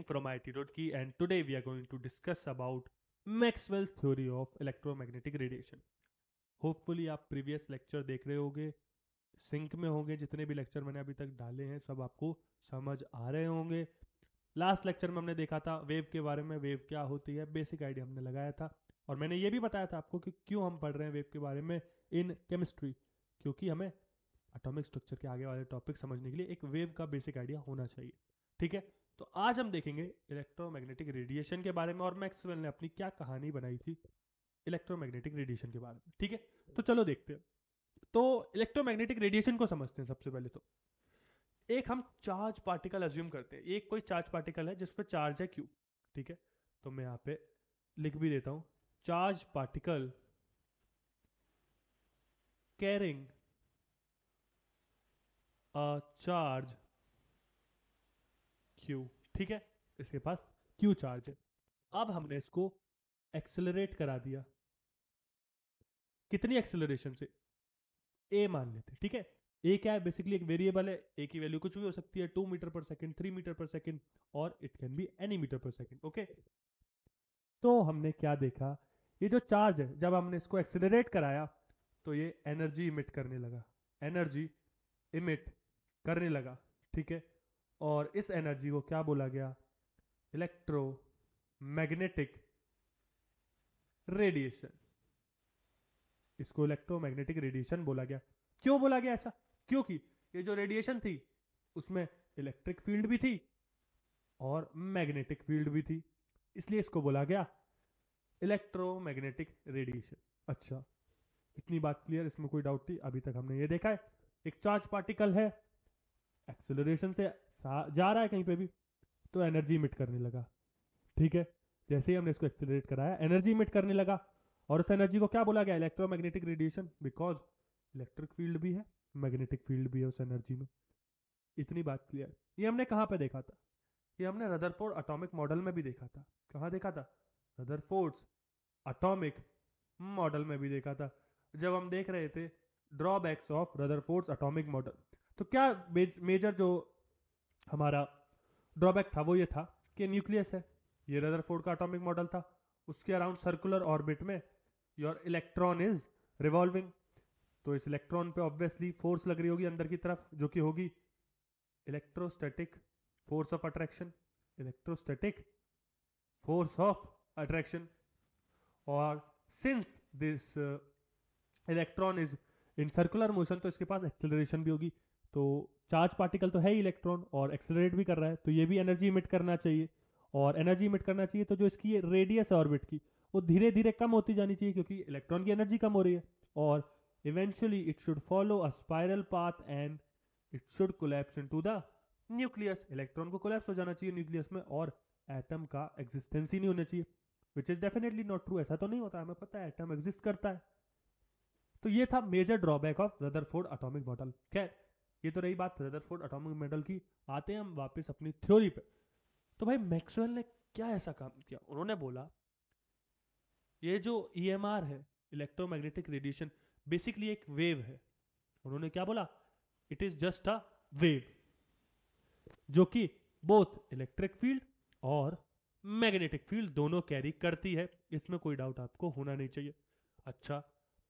Singh from IIT Roorkee and today we are going to discuss about Maxwell's theory of electromagnetic radiation. Hopefully आप previous lecture देख रहे होंगे sink में होंगे जितने भी लेक्चर मैंने अभी तक डाले हैं सब आपको समझ आ रहे होंगे लास्ट लेक्चर में हमने देखा था वेव के बारे में वेव क्या होती है बेसिक आइडिया हमने लगाया था और मैंने ये भी बताया था आपको कि क्यों हम पढ़ रहे हैं वेव के बारे में इन केमिस्ट्री क्योंकि हमें एटॉमिक स्ट्रक्चर के आगे वाले टॉपिक समझने के लिए एक वेव का बेसिक आइडिया होना चाहिए ठीक है तो आज हम देखेंगे इलेक्ट्रोमैग्नेटिक रेडिएशन के बारे में और मैक्सवेल ने अपनी क्या कहानी बनाई थी इलेक्ट्रोमैग्नेटिक रेडिएशन के बारे में ठीक है तो चलो देखते हैं तो इलेक्ट्रोमैग्नेटिक रेडिएशन को समझते हैं सबसे पहले तो एक हम चार्ज पार्टिकल एज्यूम करते हैं एक कोई चार्ज पार्टिकल है जिस पर चार्ज है क्यू ठीक है तो मैं यहाँ पे लिख भी देता हूँ charge particle carrying a charge q ठीक है इसके पास क्यू चार्ज है अब हमने इसको एक्सेलरेट करा दिया कितनी एक्सेलरेशन से ए मान लेते ठीक है ए क्या है बेसिकली एक वेरिएबल है ए की वैल्यू कुछ भी हो सकती है two metre per second three metre per second और it can be any metre per second okay तो हमने क्या देखा ये जो चार्ज है जब हमने इसको एक्सेलरेट कराया तो ये एनर्जी इमिट करने लगा एनर्जी इमिट करने लगा ठीक है और इस एनर्जी को क्या बोला गया इलेक्ट्रो मैग्नेटिक रेडिएशन इसको इलेक्ट्रोमैग्नेटिक रेडिएशन बोला गया क्यों बोला गया ऐसा क्योंकि ये जो रेडिएशन थी उसमें इलेक्ट्रिक फील्ड भी थी और मैग्नेटिक फील्ड भी थी इसलिए इसको बोला गया इलेक्ट्रोमैग्नेटिक रेडिएशन अच्छा इतनी बात क्लियर इसमें कोई डाउट थी अभी तक हमने ये देखा है एक चार्ज पार्टिकल है एक्सेलरेशन से जा रहा है कहीं पे भी तो एनर्जी इमिट करने लगा ठीक है जैसे ही हमने इसको एक्सेलरेट कराया एनर्जी इमिट करने लगा और उस एनर्जी को क्या बोला गया electromagnetic radiation because electric field भी है मैग्नेटिक फील्ड भी है उस एनर्जी में इतनी बात क्लियर ये हमने कहाँ पे देखा था ये हमने रदरफोर्ड अटोमिक मॉडल में भी देखा था कहाँ देखा था रदरफोर्ड्स अटोमिक मॉडल में भी देखा था जब हम देख रहे थे drawbacks of Rutherford's atomic model तो क्या मेजर जो हमारा ड्रॉबैक था वो ये था कि न्यूक्लियस है ये फोर्ड का अटोमिक मॉडल था उसके अराउंड सर्कुलर ऑर्बिट में योर इलेक्ट्रॉन इज रिवॉल्विंग तो इस इलेक्ट्रॉन पे ऑब्वियसली फोर्स लग रही होगी अंदर की तरफ जो कि होगी electrostatic force of attraction electrostatic force of attraction और since this electron is in circular motion तो इसके पास एक्सेलरेशन भी होगी तो चार्ज पार्टिकल तो है ही इलेक्ट्रॉन और एक्सेलरेट भी कर रहा है तो ये भी एनर्जी इमिट करना चाहिए और एनर्जी इमिट करना चाहिए तो जो इसकी रेडियस है ऑर्बिट की वो धीरे धीरे कम होती जानी चाहिए क्योंकि इलेक्ट्रॉन की एनर्जी कम हो रही है और eventually it should follow a spiral path and it should collapse into the nucleus electron को कोलेप्स हो जाना चाहिए न्यूक्लियस में और एटम का एग्जिस्टेंस ही नहीं होना चाहिए which is definitely not true ऐसा तो नहीं होता हमें पता है एटम एग्जिस्ट करता है तो ये था major drawback of Rutherford atomic bottle खैर ये तो रही बात रदरफोर्ड एटॉमिक मेडल की आते हैं हम वापस अपनी थ्योरी पे तो भाई मैक्सवेल ने क्या ऐसा काम किया उन्होंने बोला ये जो ई e है इलेक्ट्रोमैग्नेटिक रेडिएशन बेसिकली एक वेव है उन्होंने क्या बोला it is just a wave जो कि बोथ इलेक्ट्रिक फील्ड और मैग्नेटिक फील्ड दोनों कैरी करती है इसमें कोई डाउट आपको होना नहीं चाहिए अच्छा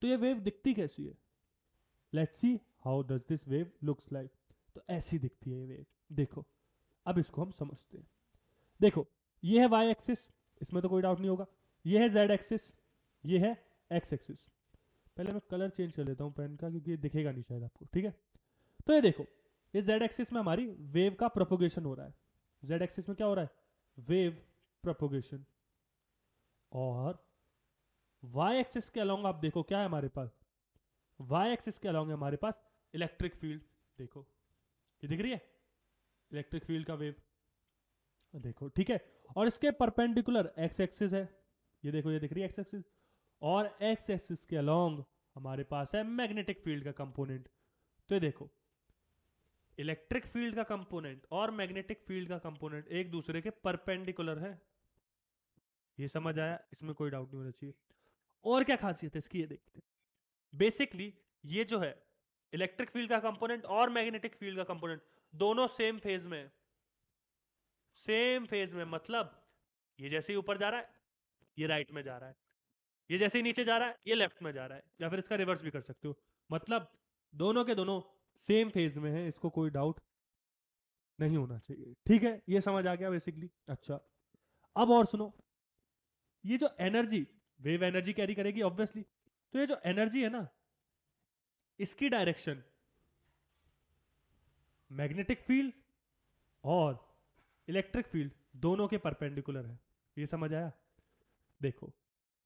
तो ये वेव दिखती कैसी है let's see how does this wave looks like तो ऐसी दिखती है ये वेव देखो अब इसको हम समझते हैं देखो ये है वाई एक्सिस इसमें तो कोई डाउट नहीं होगा ये है जेड एक्सिस ये है एक्स एक्सिस पहले मैं कलर चेंज कर लेता हूँ पेन का क्योंकि ये दिखेगा नहीं शायद आपको ठीक है तो ये देखो ये जेड एक्सिस में हमारी वेव का प्रोपोगेशन हो रहा है जेड एक्सिस में क्या हो रहा है वेव प्रोपोगेशन और वाई एक्सिस के अलॉन्ग आप देखो क्या है हमारे पास वाई एक्सिस के अलॉन्ग हमारे पास इलेक्ट्रिक फील्ड देखो ये दिख रही है इलेक्ट्रिक फील्ड का वेव देखो ठीक है और इसके परपेंडिकुलर एक्स एक्सिस है ये देखो ये दिख रही है एक्स एक्सिस और एक्स एक्सिस के अलॉन्ग हमारे पास है मैग्नेटिक फील्ड का कंपोनेंट तो ये देखो इलेक्ट्रिक फील्ड का कंपोनेंट और मैग्नेटिक फील्ड का कंपोनेंट एक दूसरे के परपेंडिकुलर है ये समझ आया इसमें कोई डाउट नहीं होना चाहिए और क्या खासियत है इसकी ये देखते बेसिकली ये जो है इलेक्ट्रिक फील्ड का कंपोनेंट और मैग्नेटिक फील्ड का कंपोनेंट दोनों सेम फेज में सेम फेज में मतलब ये जैसे ही ऊपर जा रहा है ये राइट में जा रहा है ये जैसे ही नीचे जा रहा है ये लेफ्ट में जा रहा है या फिर इसका रिवर्स भी कर सकते हो मतलब दोनों के दोनों सेम फेज में है इसको कोई डाउट नहीं होना चाहिए ठीक है ये समझ आ गया बेसिकली अच्छा अब और सुनो ये जो एनर्जी वेव एनर्जी कैरी करेगी ऑब्वियसली तो ये जो एनर्जी है ना इसकी डायरेक्शन मैग्नेटिक फील्ड और इलेक्ट्रिक फील्ड दोनों के परपेंडिकुलर है ये समझ आया देखो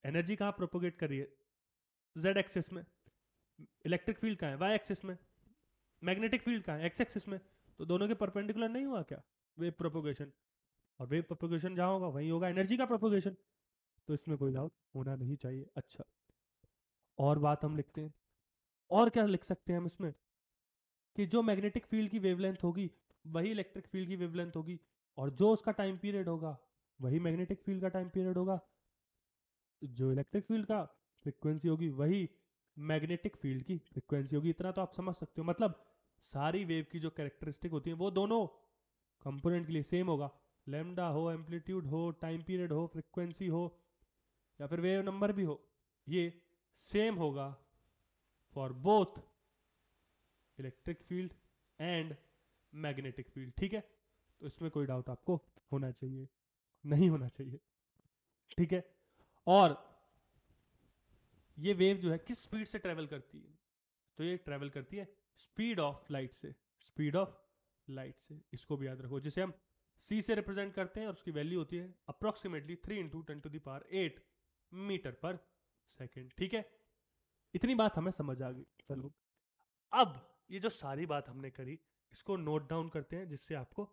एनर्जी कहाँ प्रोपोगेट कर रही है जेड एक्सिस में इलेक्ट्रिक फील्ड कहाँ है वाई एक्सिस में मैग्नेटिक फील्ड कहाँ है एक्स एक्सिस में तो दोनों के परपेंडिकुलर नहीं हुआ क्या वेव प्रोपोगेशन और वेव प्रोपोगेशन जहाँ होगा वहीं होगा एनर्जी का प्रोपोगेशन तो इसमें कोई डाउट होना नहीं चाहिए अच्छा और बात हम लिखते हैं और क्या लिख सकते हैं हम इसमें कि जो मैग्नेटिक फील्ड की वेवलेंथ होगी वही इलेक्ट्रिक फील्ड की वेवलेंथ होगी और जो उसका टाइम पीरियड होगा वही मैग्नेटिक फील्ड का टाइम पीरियड होगा जो इलेक्ट्रिक फील्ड का फ्रिक्वेंसी होगी वही मैग्नेटिक फील्ड की फ्रिक्वेंसी होगी इतना तो आप समझ सकते हो मतलब सारी वेव की जो कैरेक्टरिस्टिक होती है वो दोनों कंपोनेंट के लिए सेम होगा लेमडा हो एम्पलीट्यूड हो टाइम पीरियड हो फ्रिक्वेंसी हो या फिर वेव नंबर भी हो ये सेम होगा for both electric field and magnetic field ठीक है तो इसमें कोई डाउट आपको होना चाहिए नहीं होना चाहिए ठीक है और ये वेव जो है किस स्पीड से ट्रेवल करती है तो ये ट्रेवल करती है स्पीड ऑफ लाइट से स्पीड ऑफ लाइट से इसको भी याद रखो जिसे हम सी से रिप्रेजेंट करते हैं और उसकी वैल्यू होती है approximately three into ten to power eight meter per second ठीक है इतनी बात हमें समझ आ गई चलो अब ये जो सारी बात हमने करी इसको नोट डाउन करते हैं जिससे आपको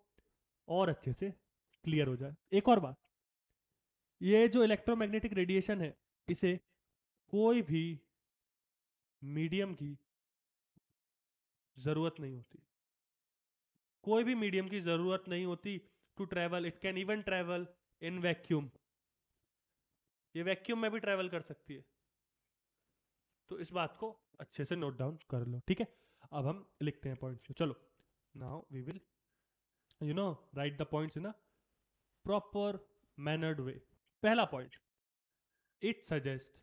और अच्छे से क्लियर हो जाए एक और बात ये जो इलेक्ट्रोमैग्नेटिक रेडिएशन है इसे कोई भी मीडियम की ज़रूरत नहीं होती कोई भी मीडियम की ज़रूरत नहीं होती to travel it can even travel in vacuum ये वैक्यूम में भी ट्रेवल कर सकती है तो इस बात को अच्छे से नोट डाउन कर लो ठीक है अब हम लिखते हैं पॉइंट्स को चलो now we will you know write the points in a proper mannered way पहला point it suggest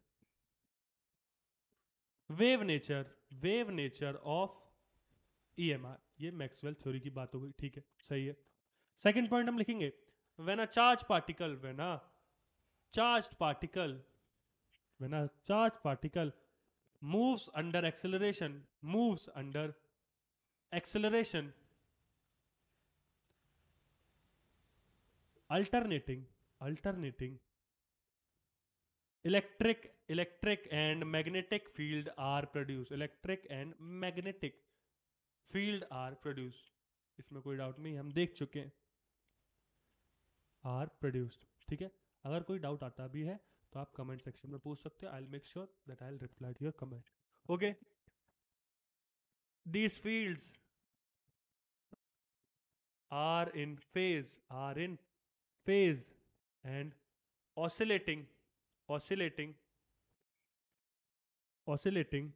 wave nature wave nature of E M R ये मैक्सवेल थ्योरी की बात हो गई ठीक है सही है सेकेंड पॉइंट हम लिखेंगे when a charge particle when a charged particle when a charged particle moves under acceleration moves under acceleration alternating alternating electric electric and magnetic field are produced electric and magnetic field are produced इसमें कोई doubt नहीं हम देख चुके हैं are produced ठीक है अगर कोई डाउट आता भी है तो आप कमेंट सेक्शन में पूछ सकते हो I make sure that I reply to your comment okay these field are in phase are in phase and oscillating oscillating oscillating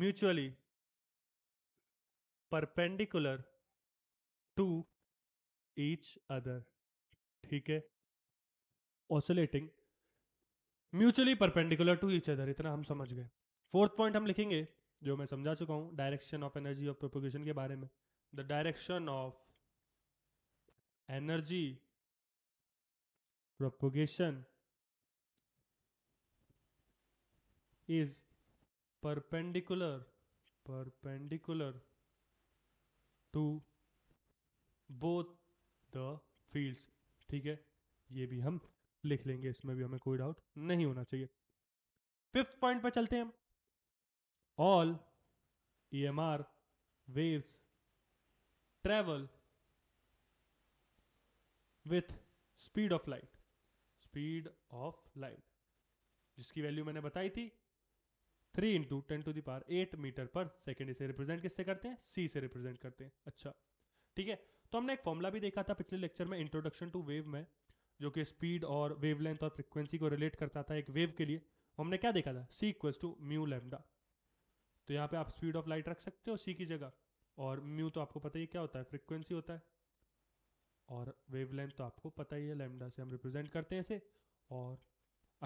mutually perpendicular to each other ठीक है oscillating mutually perpendicular to each other इतना हम समझ गए fourth point हम लिखेंगे जो मैं समझा चुका हूं direction of energy of propagation के बारे में the direction of energy propagation is perpendicular perpendicular to both the fields ठीक है ये भी हम लिख लेंगे इसमें भी हमें कोई डाउट नहीं होना चाहिए फिफ्थ पॉइंट पर चलते हैं हम all E M R waves travel with speed of light speed of light जिसकी वैल्यू मैंने बताई थी three into ten to the power eight meter per second इसे रिप्रेजेंट किससे करते हैं सी से रिप्रेजेंट करते हैं अच्छा ठीक है तो हमने एक फॉर्मूला भी देखा था पिछले लेक्चर में इंट्रोडक्शन टू वेव में जो कि स्पीड और वेव और फ्रिक्वेंसी को रिलेट करता था एक वेव के लिए हमने क्या देखा था c equals to mu lambda तो यहाँ पे आप स्पीड ऑफ लाइट रख सकते हो सी की जगह और म्यू तो आपको पता ही क्या होता है फ्रिक्वेंसी होता है और वेव तो आपको पता ही है लेमडा तो से हम रिप्रेजेंट करते हैं इसे और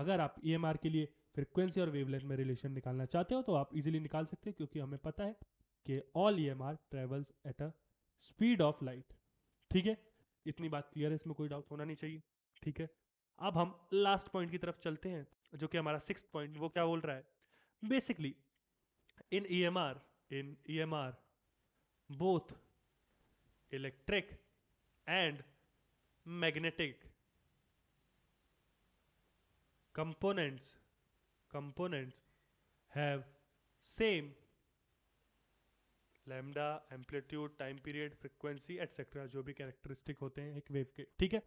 अगर आप ई e के लिए फ्रिक्वेंसी और वेव में रिलेशन निकालना चाहते हो तो आप इजिली निकाल सकते हो क्योंकि हमें पता है कि all E M R travels at a speed of light ठीक है इतनी बात क्लियर है इसमें कोई डाउट होना नहीं चाहिए ठीक है अब हम लास्ट पॉइंट की तरफ चलते हैं जो कि हमारा सिक्स पॉइंट वो क्या बोल रहा है basically in E M R in E M R both electric and magnetic components components have same lambda amplitude time period frequency etcetera जो भी कैरेक्टरिस्टिक होते हैं एक वेव के ठीक है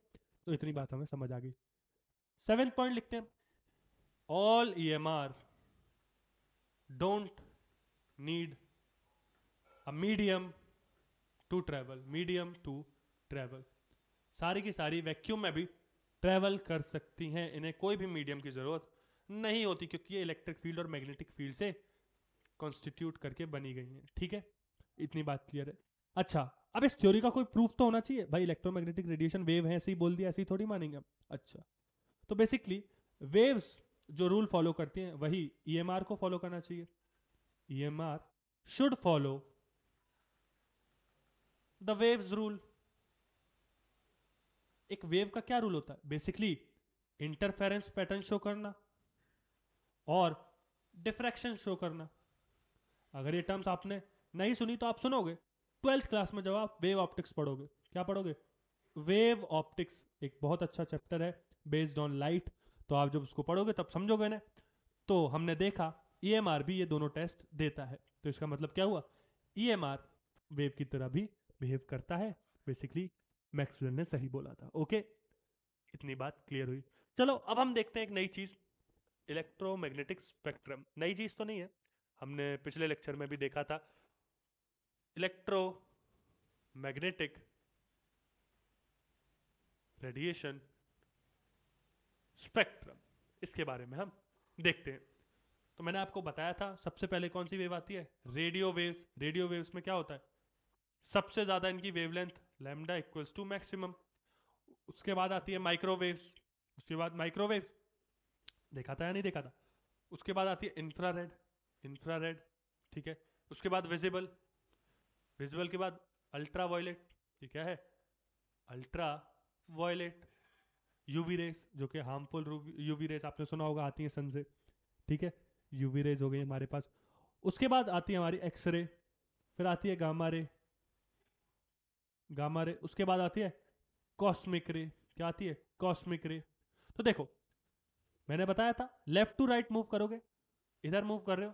तो इतनी बात हमें समझ आ गई सेवेंथ पॉइंट लिखते हैं all E M R don't need a medium to travel medium to travel सारी की सारी वैक्यूम में भी ट्रैवल कर सकती हैं इन्हें कोई भी मीडियम की ज़रूरत नहीं होती क्योंकि ये इलेक्ट्रिक फील्ड और मैग्नेटिक फील्ड से कॉन्स्टिट्यूट करके बनी गई हैं ठीक है इतनी बात क्लियर है अच्छा अब इस थ्योरी का कोई प्रूफ तो होना चाहिए भाई इलेक्ट्रोमैग्नेटिक रेडिएशन वेव है ऐसे ही बोल दिया ऐसे ही थोड़ी मानेंगे अच्छा तो बेसिकली वेव्स जो रूल फॉलो करती हैं वही ई e को फॉलो करना चाहिए E should follow the waves rule एक वेव का क्या रूल होता है बेसिकली इंटरफेरेंस पैटर्न शो करना और डिफ्रैक्शन शो करना अगर ये टर्म्स आपने नहीं सुनी तो आप सुनोगे ट्वेल्थ क्लास में जब आप वेव ऑप्टिक्स पढ़ोगे क्या पढ़ोगे वेव ऑप्टिक्स एक बहुत अच्छा चैप्टर है बेस्ड ऑन लाइट तो आप जब उसको पढ़ोगे तब समझोगे ना तो हमने देखा ई e भी ये दोनों टेस्ट देता है तो इसका मतलब क्या हुआ ई e वेव की तरह भी बिहेव करता है बेसिकली मैक्सवेल ने सही बोला था ओके इतनी बात क्लियर हुई चलो अब हम देखते हैं एक नई चीज़ इलेक्ट्रोमैग्नेटिक स्पेक्ट्रम नई चीज़ तो नहीं है हमने पिछले लेक्चर में भी देखा था electromagnetic रेडिएशन स्पेक्ट्रम इसके बारे में हम देखते हैं तो मैंने आपको बताया था सबसे पहले कौन सी वेव आती है रेडियो वेव्स रेडियो वेव्स में क्या होता है सबसे ज्यादा इनकी wavelength lambda equals to maximum उसके बाद आती है माइक्रोवेव्स उसके बाद माइक्रोवेव देखा था या नहीं देखा था उसके बाद आती है इंफ्रारेड इंफ्रारेड ठीक है उसके बाद विजिबल विजुअल के बाद अल्ट्रा वायलेट ये क्या है अल्ट्रा वायलेट यूवी रेस जो कि हार्मफुल यूवी रेस आपने सुना होगा आती है सन से ठीक है यूवी रेस हो गई हमारे पास उसके बाद आती है हमारी एक्सरे फिर आती है गामा रे गामा रे उसके बाद आती है कॉस्मिक रे क्या आती है कॉस्मिक रे तो देखो मैंने बताया था लेफ्ट टू राइट मूव करोगे इधर मूव कर रहे हो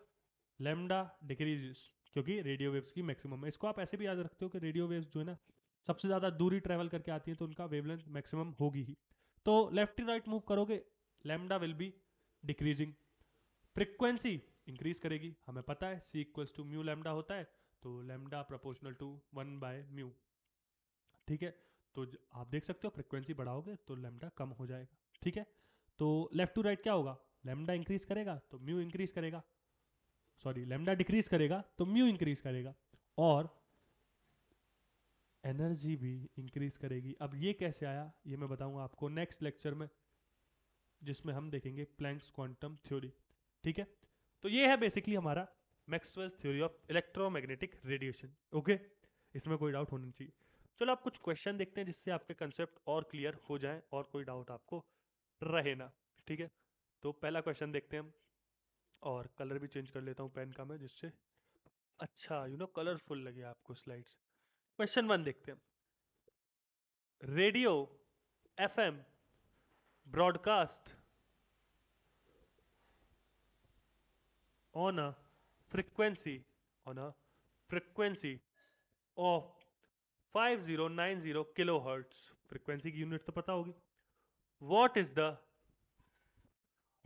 लेमडा डिक्रीजेस क्योंकि रेडियो वेव्स की मैक्सिमम है इसको आप ऐसे भी याद रखते हो कि रेडियो वेव्स जो है ना सबसे ज़्यादा दूरी ट्रैवल करके आती है तो उनका वेवलेंथ मैक्सिमम होगी ही तो लेफ्ट टू राइट मूव करोगे lambda will be decreasing frequency increase करेगी हमें पता है c equals to mu lambda होता है तो lambda proportional to one by mu ठीक है तो आप देख सकते हो फ्रिक्वेंसी बढ़ाओगे तो लेमडा कम हो जाएगा ठीक है तो लेफ्ट टू राइट क्या होगा लेमडा इंक्रीज करेगा तो म्यू इंक्रीज करेगा सॉरी लेमडा डिक्रीज करेगा तो म्यू इंक्रीज करेगा और एनर्जी भी इंक्रीज करेगी अब ये कैसे आया ये मैं बताऊंगा आपको नेक्स्ट लेक्चर में जिसमें हम देखेंगे प्लैंक्स क्वांटम थ्योरी ठीक है तो ये है बेसिकली हमारा Maxwell's theory of electromagnetic radiation okay इसमें कोई डाउट होना चाहिए चलो आप कुछ क्वेश्चन देखते हैं जिससे आपके कंसेप्ट और क्लियर हो जाए और कोई डाउट आपको रहे ना ठीक है तो पहला क्वेश्चन देखते हैं हम और कलर भी चेंज कर लेता हूँ पेन का मैं जिससे अच्छा यू नो कलरफुल लगे आपको स्लाइड्स क्वेश्चन वन देखते हैं radio FM broadcast on frequency of five zero nine zero 5090 kilohertz frequency की यूनिट तो पता होगी what is the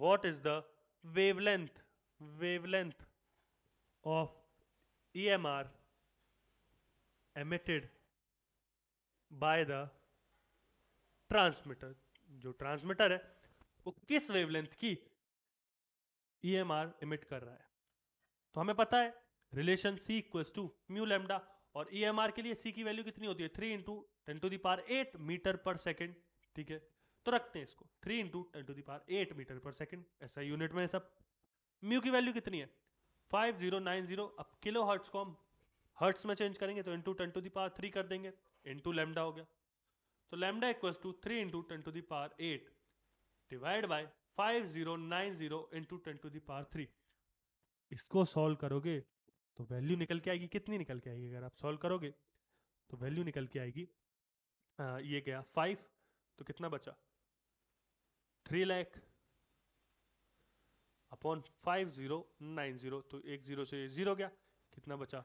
what is the wavelength wavelength of E M R emitted by the transmitter जो transmitter है वो किस वेवलेंथ की ई M are emit कर रहा है तो हमें पता है relation c equal to mu lambda और ई एम आर के लिए सी की वैल्यू कितनी होती है three into ten to the power eight meter per second ठीक है तो रखते हैं इसको three into ten to the power eight meter per second ऐसा यूनिट में है सब म्यू की वैल्यू कितनी है फाइव जीरो नाइन जीरो अब किलो हर्ट्स को हम हर्ट्स में चेंज करेंगे तो into ten to the power three कर देंगे इंटू लेमडा हो गया तो lambda equal to three into ten to the power eight divide by five zero nine zero into ten to the power three इसको सॉल्व करोगे तो वैल्यू निकल के आएगी कितनी निकल के आएगी अगर आप सॉल्व करोगे तो वैल्यू निकल के आएगी आ, uh, ये गया फाइव तो कितना बचा three lakh upon five zero nine zero तो एक जीरो से जीरो गया कितना बचा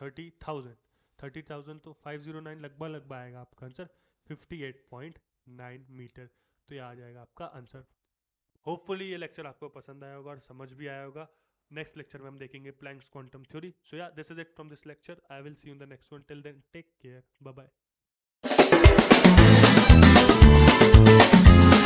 थर्टी थाउजेंड थर्टी थाउजेंड तो फाइव जीरो नाइन लगभग लगभग आएगा आपका answer fifty eight point nine meter तो ये आ जाएगा आपका आंसर होपफुली ये लेक्चर आपको पसंद आया होगा और समझ भी आया होगा नेक्स्ट लेक्चर में हम देखेंगे प्लैंक्स क्वांटम थ्योरी सो या this is it from this lecture I will see you in the next one till then take care bye bye